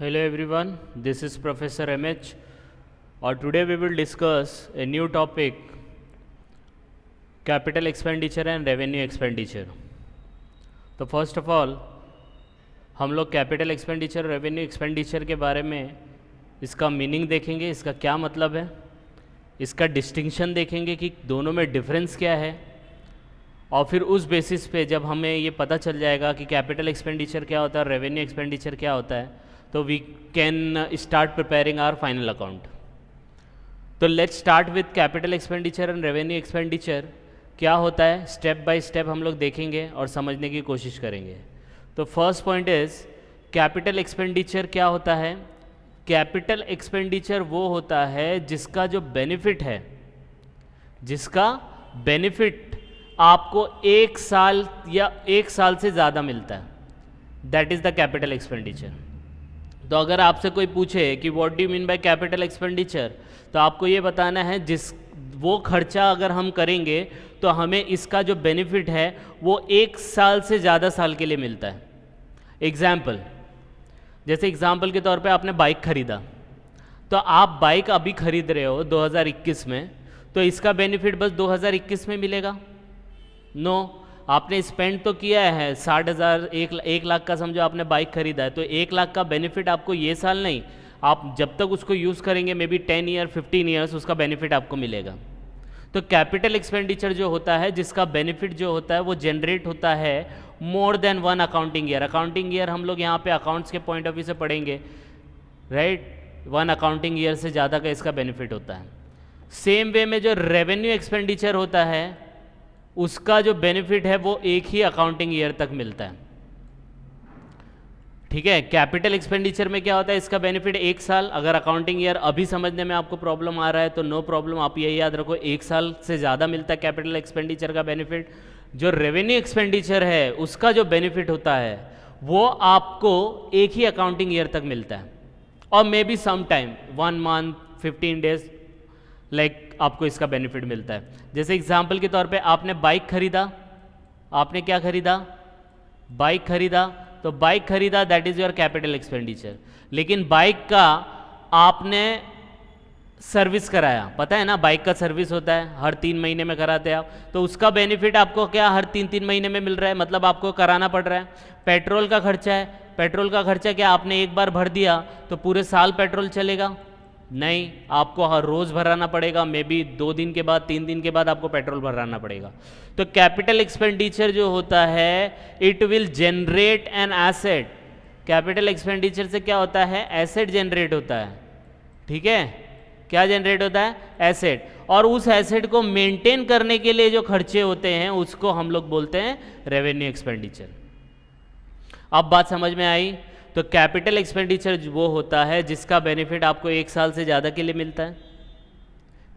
Hello Hello this is professor M H और today we will discuss a new topic capital expenditure and revenue expenditure तो first of all हम लोग capital expenditure revenue expenditure के बारे में इसका meaning देखेंगे इसका क्या मतलब है इसका डिस्टिंक्शन देखेंगे कि दोनों में डिफरेंस क्या है और फिर उस बेसिस पे जब हमें ये पता चल जाएगा कि कैपिटल एक्सपेंडिचर क्या होता है रेवेन्यू एक्सपेंडिचर क्या होता है Uh, तो we can start preparing our final account तो let's start with capital expenditure and revenue expenditure क्या होता है स्टेप बाय स्टेप हम लोग देखेंगे और समझने की कोशिश करेंगे तो first point is capital expenditure क्या होता है कैपिटल एक्सपेंडिचर वो होता है जिसका जो बेनिफिट है जिसका बेनिफिट आपको एक साल या एक साल से ज़्यादा मिलता है that is the capital expenditure तो अगर आपसे कोई पूछे कि what do mean by capital expenditure तो आपको ये बताना है जिस वो खर्चा अगर हम करेंगे तो हमें इसका जो बेनिफिट है वो एक साल से ज़्यादा साल के लिए मिलता है एग्जाम्पल जैसे एग्जाम्पल के तौर पे आपने बाइक ख़रीदा तो आप बाइक अभी ख़रीद रहे हो 2021 में तो इसका बेनिफिट बस 2021 में मिलेगा नो no. आपने स्पेंड तो किया है साठ हज़ार एक, एक लाख का समझो आपने बाइक खरीदा है तो एक लाख का बेनिफिट आपको ये साल नहीं आप जब तक उसको यूज़ करेंगे may be ten year fifteen years उसका बेनिफिट आपको मिलेगा तो कैपिटल एक्सपेंडिचर जो होता है जिसका बेनिफिट जो होता है वो जनरेट होता है more than one accounting year accounting year हम लोग यहाँ पे अकाउंट्स के पॉइंट ऑफ व्यू से पढ़ेंगे राइट वन अकाउंटिंग ईयर से ज़्यादा का इसका बेनिफिट होता है सेम वे में जो रेवेन्यू एक्सपेंडिचर होता है उसका जो बेनिफिट है वो एक ही अकाउंटिंग ईयर तक मिलता है ठीक है कैपिटल एक्सपेंडिचर में क्या होता है इसका बेनिफिट एक साल अगर अकाउंटिंग ईयर अभी समझने में आपको प्रॉब्लम आ रहा है तो नो प्रॉब्लम आप यही याद रखो एक साल से ज़्यादा मिलता है कैपिटल एक्सपेंडिचर का बेनिफिट जो रेवेन्यू एक्सपेंडिचर है उसका जो बेनिफिट होता है वो आपको एक ही अकाउंटिंग ईयर तक मिलता है और may be some time one month fifteen days like आपको इसका बेनिफिट मिलता है जैसे एग्जाम्पल के तौर पर आपने बाइक खरीदा आपने क्या खरीदा बाइक खरीदा तो बाइक खरीदा that is your capital expenditure लेकिन बाइक का आपने सर्विस कराया पता है ना बाइक का सर्विस होता है हर तीन महीने में कराते हैं आप तो उसका बेनिफिट आपको क्या हर तीन तीन महीने में मिल रहा है मतलब आपको कराना पड़ रहा है पेट्रोल का खर्चा है पेट्रोल का खर्चा क्या आपने एक बार भर दिया तो पूरे साल पेट्रोल चलेगा नहीं आपको हर रोज़ भराना पड़ेगा मे बी दो दिन के बाद तीन दिन के बाद आपको पेट्रोल भराना पड़ेगा तो कैपिटल एक्सपेंडिचर जो होता है it will generate an asset capital expenditure से क्या होता है एसेट जनरेट होता है ठीक है क्या जनरेट होता है एसेट और उस एसेट को मेंटेन करने के लिए जो खर्चे होते हैं उसको हम लोग बोलते हैं रेवेन्यू एक्सपेंडिचर अब बात समझ में आई तो कैपिटल एक्सपेंडिचर वो होता है जिसका बेनिफिट आपको एक साल से ज़्यादा के लिए मिलता है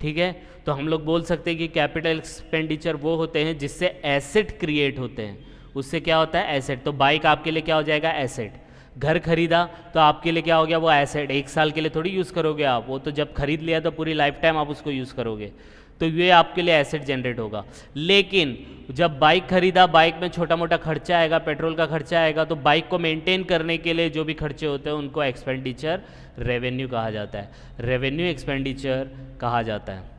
ठीक है तो हम लोग बोल सकते हैं कि कैपिटल एक्सपेंडिचर वो होते हैं जिससे एसेट क्रिएट होते हैं उससे क्या होता है एसेट तो बाइक आपके लिए क्या हो जाएगा एसेट घर खरीदा तो आपके लिए क्या हो गया वो एसेट एक साल के लिए थोड़ी यूज़ करोगे आप वो तो जब खरीद लिया तो पूरी लाइफ टाइम आप उसको यूज़ करोगे तो ये आपके लिए एसेट जनरेट होगा लेकिन जब बाइक खरीदा बाइक में छोटा मोटा खर्चा आएगा पेट्रोल का खर्चा आएगा तो बाइक को मेंटेन करने के लिए जो भी खर्चे होते हैं उनको एक्सपेंडिचर रेवेन्यू कहा जाता है रेवेन्यू एक्सपेंडिचर कहा जाता है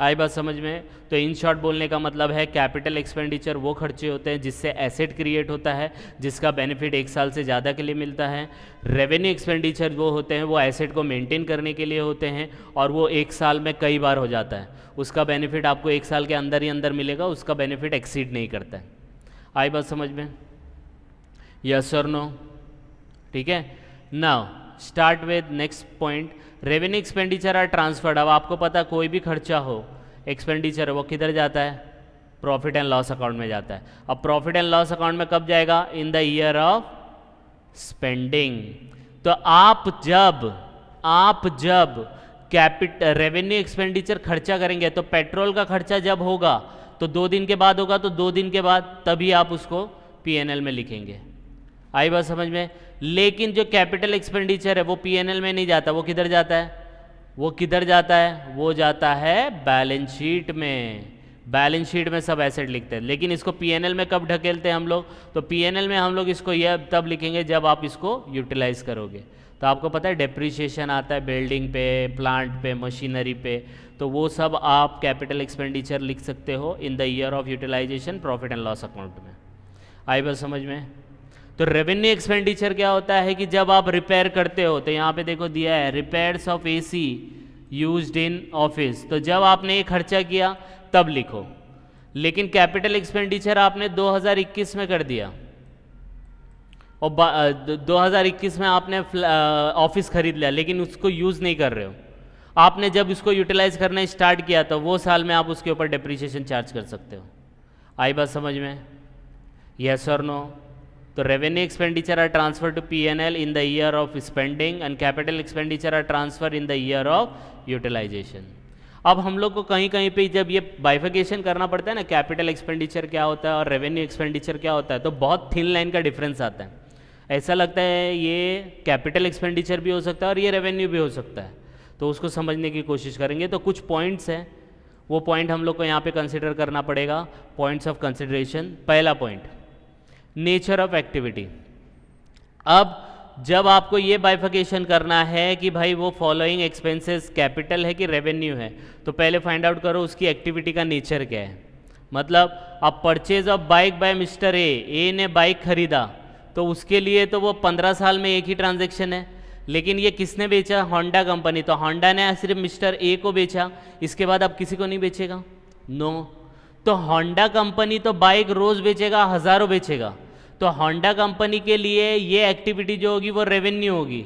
आई बात समझ में तो इन शॉर्ट बोलने का मतलब है कैपिटल एक्सपेंडिचर वो खर्चे होते हैं जिससे एसेट क्रिएट होता है जिसका बेनिफिट एक साल से ज़्यादा के लिए मिलता है रेवेन्यू एक्सपेंडिचर वो होते हैं वो एसेट को मेंटेन करने के लिए होते हैं और वो एक साल में कई बार हो जाता है उसका बेनिफिट आपको एक साल के अंदर ही अंदर मिलेगा उसका बेनिफिट एक्सीड नहीं करता है आई बात समझ में यस और नो ठीक है now start with next point revenue expenditure are transferred अब आपको पता कोई भी खर्चा हो एक्सपेंडिचर वो किधर जाता है प्रॉफिट एंड लॉस अकाउंट में जाता है अब प्रॉफिट एंड लॉस अकाउंट में कब जाएगा in the year of spending तो आप जब आप जब कैपिट रेवेन्यू एक्सपेंडिचर खर्चा करेंगे तो पेट्रोल का खर्चा जब होगा तो दो दिन के बाद होगा तो दो दिन के बाद तभी आप उसको पीएनएल में लिखेंगे आई बात समझ में लेकिन जो कैपिटल एक्सपेंडिचर है वो पीएनएल में नहीं जाता वो किधर जाता है वो किधर जाता है वो जाता है बैलेंस शीट में बैलेंस शीट में सब एसेट लिखते हैं लेकिन इसको पीएनएल में कब ढकेलते हैं हम लोग तो पीएनएल में हम लोग इसको यह तब लिखेंगे जब आप इसको यूटिलाइज करोगे तो आपको पता है डेप्रिशिएशन आता है बिल्डिंग पे प्लांट पे मशीनरी पे तो वो सब आप कैपिटल एक्सपेंडिचर लिख सकते हो in the year of utilisation profit and loss account में आई बस समझ में तो रेवेन्यू एक्सपेंडिचर क्या होता है कि जब आप रिपेयर करते हो तो यहाँ पे देखो दिया है repairs of AC used in office तो जब आपने ये खर्चा किया तब लिखो लेकिन कैपिटल एक्सपेंडिचर आपने 2021 में कर दिया और 2021 में आपने ऑफिस खरीद लिया लेकिन उसको यूज़ नहीं कर रहे हो आपने जब इसको यूटिलाइज करना स्टार्ट किया तो वो साल में आप उसके ऊपर डिप्रिसिएशन चार्ज कर सकते हो आई बात समझ में यस और नो तो revenue expenditure are transfer to P N L in the year of spending and capital expenditure are transfer in the year of utilisation अब हम लोग को कहीं कहीं पे जब ये बाइफिकेशन करना पड़ता है ना कैपिटल एक्सपेंडिचर क्या होता है और रेवेन्यू एक्सपेंडिचर क्या होता है तो बहुत थिन लाइन का डिफरेंस आता है ऐसा लगता है ये कैपिटल एक्सपेंडिचर भी हो सकता है और ये रेवेन्यू भी हो सकता है तो उसको समझने की कोशिश करेंगे तो कुछ पॉइंट्स हैं वो पॉइंट हम लोग को यहाँ पे कंसिडर करना पड़ेगा पॉइंट्स ऑफ कंसिडरेशन पहला पॉइंट नेचर ऑफ एक्टिविटी अब जब आपको ये बाइफिकेशन करना है कि भाई वो फॉलोइंग एक्सपेंसेस कैपिटल है कि रेवेन्यू है तो पहले फाइंड आउट करो उसकी एक्टिविटी का नेचर क्या है मतलब अब purchase of bike by mister A A ने बाइक खरीदा तो उसके लिए तो वो पंद्रह साल में एक ही ट्रांजेक्शन है लेकिन ये किसने बेचा होंडा कंपनी तो होंडा ने सिर्फ मिस्टर ए को बेचा इसके बाद अब किसी को नहीं बेचेगा नो no. तो होंडा कंपनी तो बाइक रोज़ बेचेगा हज़ारों बेचेगा तो होंडा कंपनी के लिए ये एक्टिविटी जो होगी वो रेवेन्यू होगी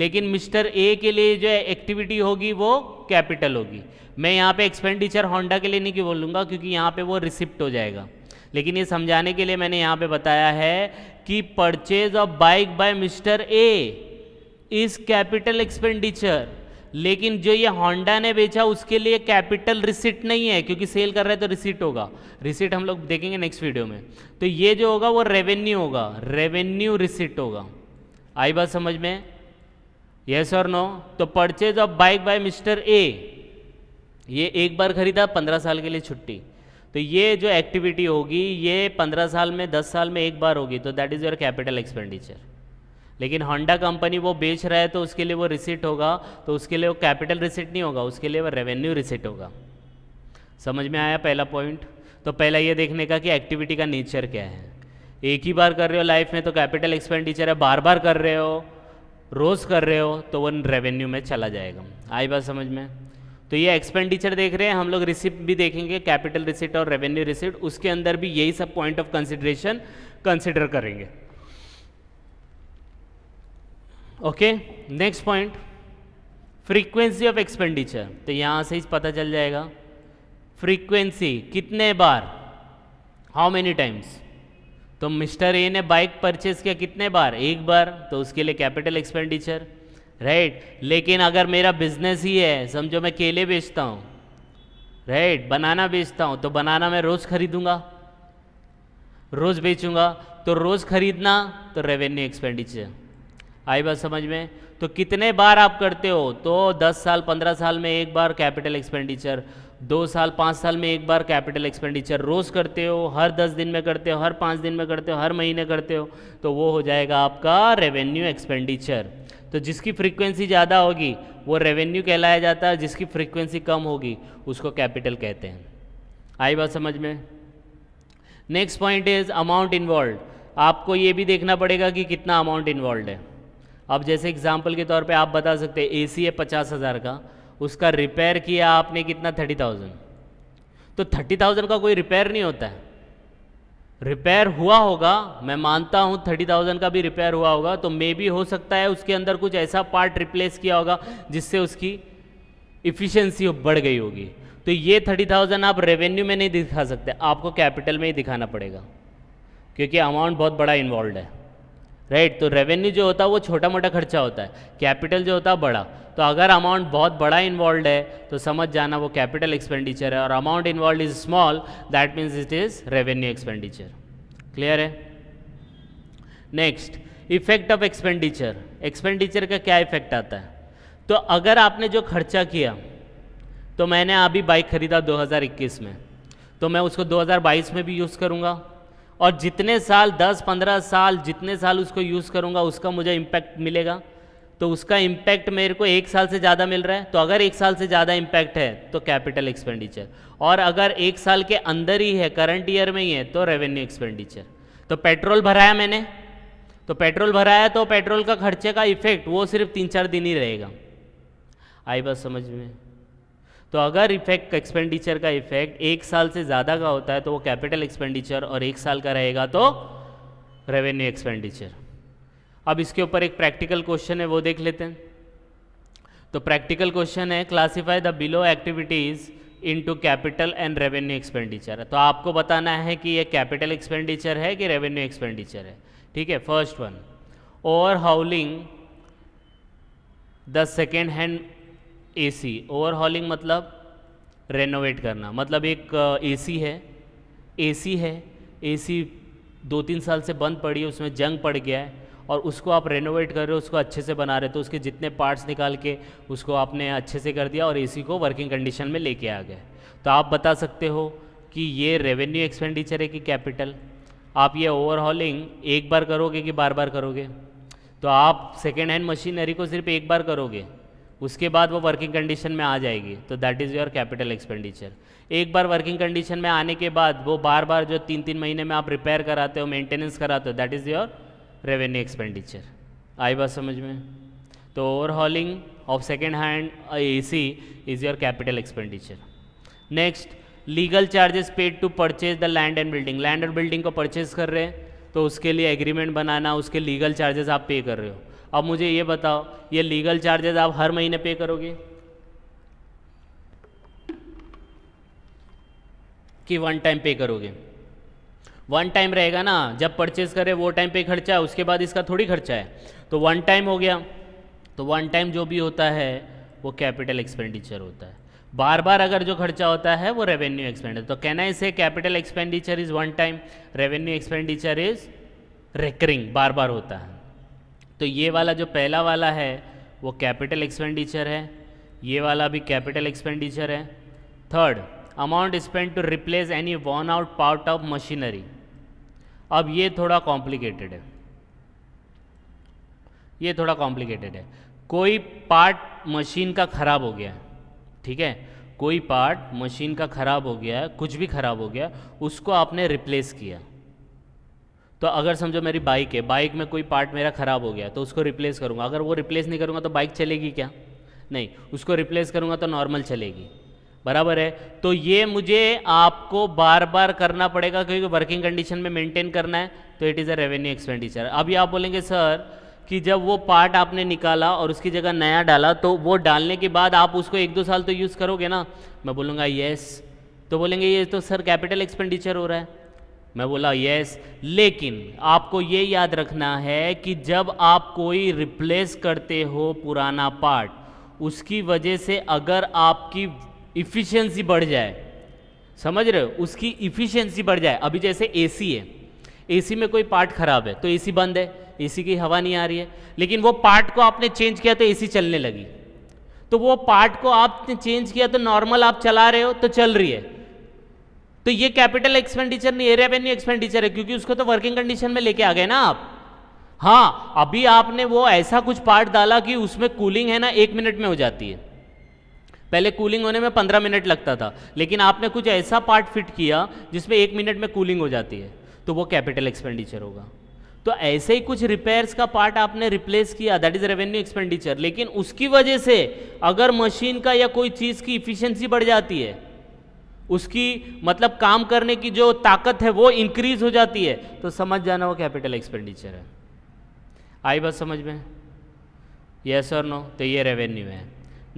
लेकिन मिस्टर ए के लिए जो एक्टिविटी होगी वो कैपिटल होगी मैं यहाँ पे एक्सपेंडिचर होंडा के लिए नहीं क्यों बोलूँगा क्योंकि यहाँ पे वो रिसिप्ट हो जाएगा लेकिन ये समझाने के लिए मैंने यहाँ पे बताया है कि purchase of bike by mister A is capital expenditure लेकिन जो ये होंडा ने बेचा उसके लिए कैपिटल रिसिट नहीं है क्योंकि सेल कर रहे हैं तो रिसिट होगा रिसिट हम लोग देखेंगे नेक्स्ट वीडियो में तो ये जो होगा वो रेवेन्यू होगा रेवेन्यू रिसिट होगा आई बात समझ में यस और नो तो purchase of bike by mister A ये एक बार खरीदा पंद्रह साल के लिए छुट्टी तो ये जो एक्टिविटी होगी ये पंद्रह साल में दस साल में एक बार होगी तो that is your capital expenditure लेकिन होंडा कंपनी वो बेच रहा है तो उसके लिए वो रिसिट होगा तो उसके लिए वो कैपिटल रिसिट नहीं होगा उसके लिए वो रेवेन्यू रिसिट होगा समझ में आया पहला पॉइंट तो पहला ये देखने का कि एक्टिविटी का नेचर क्या है एक ही बार कर रहे हो लाइफ में तो कैपिटल एक्सपेंडिचर है बार बार कर रहे हो रोज़ कर रहे हो तो वो रेवेन्यू में चला जाएगा आई बात समझ में तो ये एक्सपेंडिचर देख रहे हैं हम लोग रिसिप्ट भी देखेंगे कैपिटल रिसिप्ट और रेवेन्यू रिसिप्ट उसके अंदर भी यही सब पॉइंट ऑफ कंसिडरेशन कंसिडर करेंगे okay next point frequency of expenditure तो यहाँ से ही पता चल जाएगा फ्रीक्वेंसी कितने बार हाउ मेनी टाइम्स तो मिस्टर ए ने बाइक परचेज किया कितने बार एक बार तो उसके लिए कैपिटल एक्सपेंडिचर राइट लेकिन अगर मेरा बिजनेस ही है समझो मैं केले बेचता हूँ राइट बनाना बेचता हूँ तो बनाना मैं रोज़ खरीदूँगा रोज़ बेचूँगा तो रोज़ खरीदना तो रेवेन्यू एक्सपेंडिचर आई बात समझ में तो कितने बार आप करते हो तो 10 साल 15 साल में एक बार कैपिटल एक्सपेंडिचर दो साल पाँच साल में एक बार कैपिटल एक्सपेंडिचर रोज़ करते हो हर दस दिन में करते हो हर पाँच दिन में करते हो हर महीने करते हो तो वो हो जाएगा आपका रेवेन्यू एक्सपेंडिचर तो जिसकी फ्रीक्वेंसी ज़्यादा होगी वो रेवेन्यू कहलाया जाता है जिसकी फ्रीक्वेंसी कम होगी उसको कैपिटल कहते हैं आई बात समझ में next point is amount involve आपको ये भी देखना पड़ेगा कि कितना अमाउंट इन्वॉल्व है अब जैसे एग्जाम्पल के तौर पे आप बता सकते हैं ए सी है पचास हज़ार का उसका रिपेयर किया आपने कितना थर्टी थाउजेंड तो थर्टी थाउजेंड का कोई रिपेयर नहीं होता है रिपेयर हुआ होगा मैं मानता हूँ थर्टी थाउजेंड का भी रिपेयर हुआ होगा तो मे भी हो सकता है उसके अंदर कुछ ऐसा पार्ट रिप्लेस किया होगा जिससे उसकी इफ़िशेंसी बढ़ गई होगी तो ये थर्टी थाउजेंड आप रेवेन्यू में नहीं दिखा सकते आपको कैपिटल में ही दिखाना पड़ेगा क्योंकि अमाउंट बहुत बड़ा इन्वॉल्व है राइट right, तो रेवेन्यू जो होता है वो छोटा मोटा खर्चा होता है कैपिटल जो होता है बड़ा तो अगर अमाउंट बहुत बड़ा इन्वॉल्व है तो समझ जाना वो कैपिटल एक्सपेंडिचर है और amount involve is small that means it is revenue expenditure clear है next effect of expenditure expenditure का क्या इफेक्ट आता है तो अगर आपने जो खर्चा किया तो मैंने अभी बाइक खरीदा दो में तो मैं उसको दो में भी यूज़ करूँगा और जितने साल 10-15 साल जितने साल उसको यूज़ करूँगा उसका मुझे इम्पैक्ट मिलेगा तो उसका इम्पैक्ट मेरे को एक साल से ज़्यादा मिल रहा है तो अगर एक साल से ज़्यादा इम्पैक्ट है तो कैपिटल एक्सपेंडिचर और अगर एक साल के अंदर ही है करंट ईयर में ही है तो रेवेन्यू एक्सपेंडिचर तो पेट्रोल भराया मैंने तो पेट्रोल भराया तो पेट्रोल का खर्चे का इफेक्ट वो सिर्फ तीन चार दिन ही रहेगा आई बात समझ में तो अगर इफेक्ट एक्सपेंडिचर का इफेक्ट एक साल से ज़्यादा का होता है तो वो कैपिटल एक्सपेंडिचर और एक साल का रहेगा तो रेवेन्यू एक्सपेंडिचर अब इसके ऊपर एक प्रैक्टिकल क्वेश्चन है वो देख लेते हैं तो प्रैक्टिकल क्वेश्चन है classify the below activities into capital and revenue expenditure तो आपको बताना है कि ये कैपिटल एक्सपेंडिचर है कि रेवेन्यू एक्सपेंडिचर है ठीक है first one overhauling the second hand AC overhauling मतलब रेनोवेट करना मतलब एक एसी uh, है एसी है एसी दो तीन साल से बंद पड़ी है उसमें जंग पड़ गया है और उसको आप रेनोवेट कर रहे हो उसको अच्छे से बना रहे हो तो उसके जितने पार्ट्स निकाल के उसको आपने अच्छे से कर दिया और एसी को वर्किंग कंडीशन में लेके आ गए तो आप बता सकते हो कि ये रेवेन्यू एक्सपेंडिचर है कि कैपिटल आप ये ओवरहॉलिंग एक बार करोगे कि बार बार करोगे तो आप सेकेंड हैंड मशीनरी को सिर्फ एक बार करोगे उसके बाद वो वर्किंग कंडीशन में आ जाएगी तो that is your capital expenditure एक बार वर्किंग कंडीशन में आने के बाद वो बार बार जो तीन तीन महीने में आप रिपेयर कराते हो मेंटेनेंस कराते हो that is your revenue expenditure आई बात समझ में तो overhauling of second hand A C is your capital expenditure next legal charges paid to purchase the land and building land and building को परचेज कर रहे हैं तो उसके लिए एग्रीमेंट बनाना उसके लीगल चार्जेस आप पे कर रहे हो अब मुझे ये बताओ ये लीगल चार्जेस आप हर महीने पे करोगे कि वन टाइम पे करोगे वन टाइम रहेगा ना जब परचेज करे वो टाइम पे खर्चा है उसके बाद इसका थोड़ी खर्चा है तो वन टाइम हो गया तो वन टाइम जो भी होता है वो कैपिटल एक्सपेंडिचर होता है बार बार अगर जो खर्चा होता है वो रेवेन्यू एक्सपेंडिचर तो कहना इसे capital expenditure is one time revenue expenditure is recurring बार बार होता है तो ये वाला जो पहला वाला है वो कैपिटल एक्सपेंडिचर है ये वाला भी कैपिटल एक्सपेंडिचर है third amount spend to replace any one out part of machinery अब ये थोड़ा कॉम्प्लिकेटेड है ये थोड़ा कॉम्प्लिकेटेड है कोई पार्ट मशीन का ख़राब हो गया ठीक है कोई पार्ट मशीन का ख़राब हो गया कुछ भी ख़राब हो गया उसको आपने रिप्लेस किया तो अगर समझो मेरी बाइक है बाइक में कोई पार्ट मेरा ख़राब हो गया तो उसको रिप्लेस करूँगा अगर वो रिप्लेस नहीं करूँगा तो बाइक चलेगी क्या नहीं उसको रिप्लेस करूँगा तो नॉर्मल चलेगी बराबर है तो ये मुझे आपको बार बार करना पड़ेगा क्योंकि वर्किंग कंडीशन में मेंटेन करना है तो it is a revenue expenditure अभी आप बोलेंगे सर कि जब वो पार्ट आपने निकाला और उसकी जगह नया डाला तो वो डालने के बाद आप उसको एक दो साल तो यूज़ करोगे ना मैं बोलूँगा येस तो बोलेंगे ये तो सर कैपिटल एक्सपेंडिचर हो रहा है मैं बोला यस लेकिन आपको ये याद रखना है कि जब आप कोई रिप्लेस करते हो पुराना पार्ट उसकी वजह से अगर आपकी इफ़िशेंसी बढ़ जाए समझ रहे हो उसकी इफ़िशेंसी बढ़ जाए अभी जैसे एसी है एसी में कोई पार्ट ख़राब है तो एसी बंद है एसी की हवा नहीं आ रही है लेकिन वो पार्ट को आपने चेंज किया तो एसी चलने लगी तो वो पार्ट को आपने चेंज किया तो नॉर्मल आप चला रहे हो तो चल रही है तो ये कैपिटल एक्सपेंडिचर नहीं है रेवेन्यू एक्सपेंडिचर है क्योंकि उसको तो वर्किंग कंडीशन में लेके आ गए ना आप हाँ अभी आपने वो ऐसा कुछ पार्ट डाला कि उसमें कूलिंग है ना एक मिनट में हो जाती है पहले कूलिंग होने में पंद्रह मिनट लगता था लेकिन आपने कुछ ऐसा पार्ट फिट किया जिसमें एक मिनट में कूलिंग हो जाती है तो वो कैपिटल एक्सपेंडिचर होगा तो ऐसे ही कुछ रिपेयर्स का पार्ट आपने रिप्लेस किया दैट इज रेवेन्यू एक्सपेंडिचर लेकिन उसकी वजह से अगर मशीन का या कोई चीज़ की इफिशियंसी बढ़ जाती है उसकी मतलब काम करने की जो ताकत है वो इंक्रीज हो जाती है तो समझ जाना वो कैपिटल एक्सपेंडिचर है आई बात समझ में यस और नो तो ये रेवेन्यू है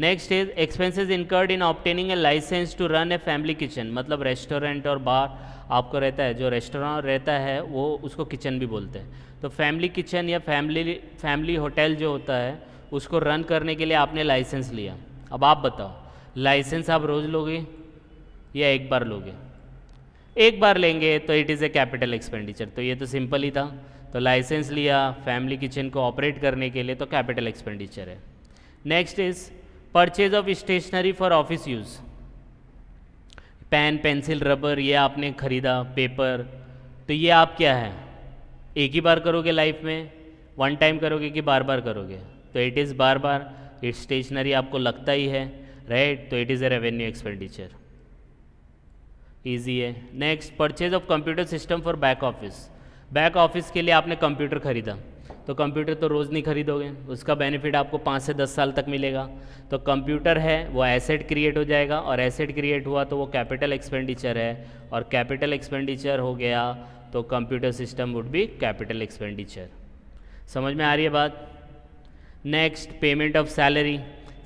next is expenses incurred in obtaining a licence to run a family kitchen मतलब रेस्टोरेंट और बार आपको रहता है जो रेस्टोरेंट रहता है वो उसको किचन भी बोलते हैं तो फैमिली किचन या फैमिली फैमिली होटल जो होता है उसको रन करने के लिए आपने लाइसेंस लिया अब आप बताओ लाइसेंस आप रोज़ लोगे या एक बार लोगे एक बार लेंगे तो it is a capital expenditure तो ये तो सिंपल ही था तो लाइसेंस लिया फैमिली किचन को ऑपरेट करने के लिए तो कैपिटल एक्सपेंडिचर है next is purchase of stationery for office use pen pencil rubber ये आपने ख़रीदा पेपर तो ये आप क्या है एक ही बार करोगे लाइफ में वन टाइम करोगे कि बार बार करोगे तो इट इज़ बार बार इट स्टेशनरी आपको लगता ही है राइट तो it is a revenue expenditure easy है next purchase of computer system for back office back office के लिए आपने कंप्यूटर खरीदा तो कंप्यूटर तो रोज़ नहीं खरीदोगे उसका बेनिफिट आपको पाँच से दस साल तक मिलेगा तो कंप्यूटर है वो एसेट क्रिएट हो जाएगा और एसेट क्रिएट हुआ तो वो कैपिटल एक्सपेंडिचर है और कैपिटल एक्सपेंडिचर हो गया तो computer system would be capital expenditure समझ में आ रही है बात next payment of salary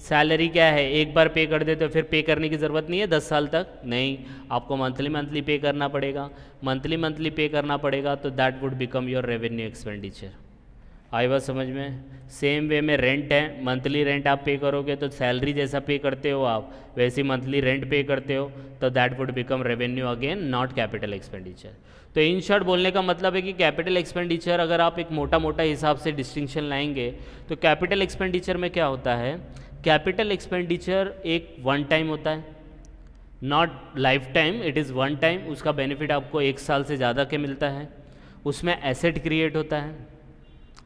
salary क्या है एक बार पे कर देते हो फिर पे करने की ज़रूरत नहीं है दस साल तक नहीं आपको मंथली मंथली पे करना पड़ेगा मंथली मंथली पे करना पड़ेगा तो that would become your revenue expenditure आई बात समझ में सेम वे में रेंट है मंथली रेंट आप पे करोगे तो सैलरी जैसा पे करते हो आप वैसे मंथली रेंट पे करते हो तो that would become revenue again not capital expenditure तो इन शॉर्ट बोलने का मतलब है कि कैपिटल एक्सपेंडिचर अगर आप एक मोटा मोटा हिसाब से डिस्टिंक्शन लाएंगे तो कैपिटल एक्सपेंडिचर में क्या होता है कैपिटल एक्सपेंडिचर एक वन टाइम होता है not lifetime it is one time उसका बेनिफिट आपको एक साल से ज़्यादा के मिलता है उसमें एसेट क्रिएट होता है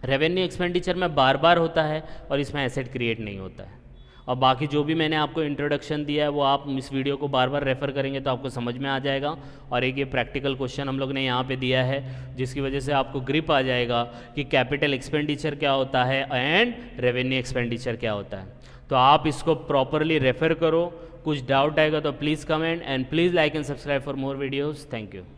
रेवेन्यू एक्सपेंडिचर में बार बार होता है और इसमें एसेट क्रिएट नहीं होता है और बाकी जो भी मैंने आपको इंट्रोडक्शन दिया है वो आप इस वीडियो को बार बार रेफ़र करेंगे तो आपको समझ में आ जाएगा और एक ये प्रैक्टिकल क्वेश्चन हम लोग ने यहाँ पे दिया है जिसकी वजह से आपको ग्रिप आ जाएगा कि कैपिटल एक्सपेंडिचर क्या होता है एंड रेवेन्यू एक्सपेंडिचर क्या होता है तो आप इसको प्रॉपरली रेफर करो कुछ डाउट आएगा तो please comment and please like and subscribe for more videos thank you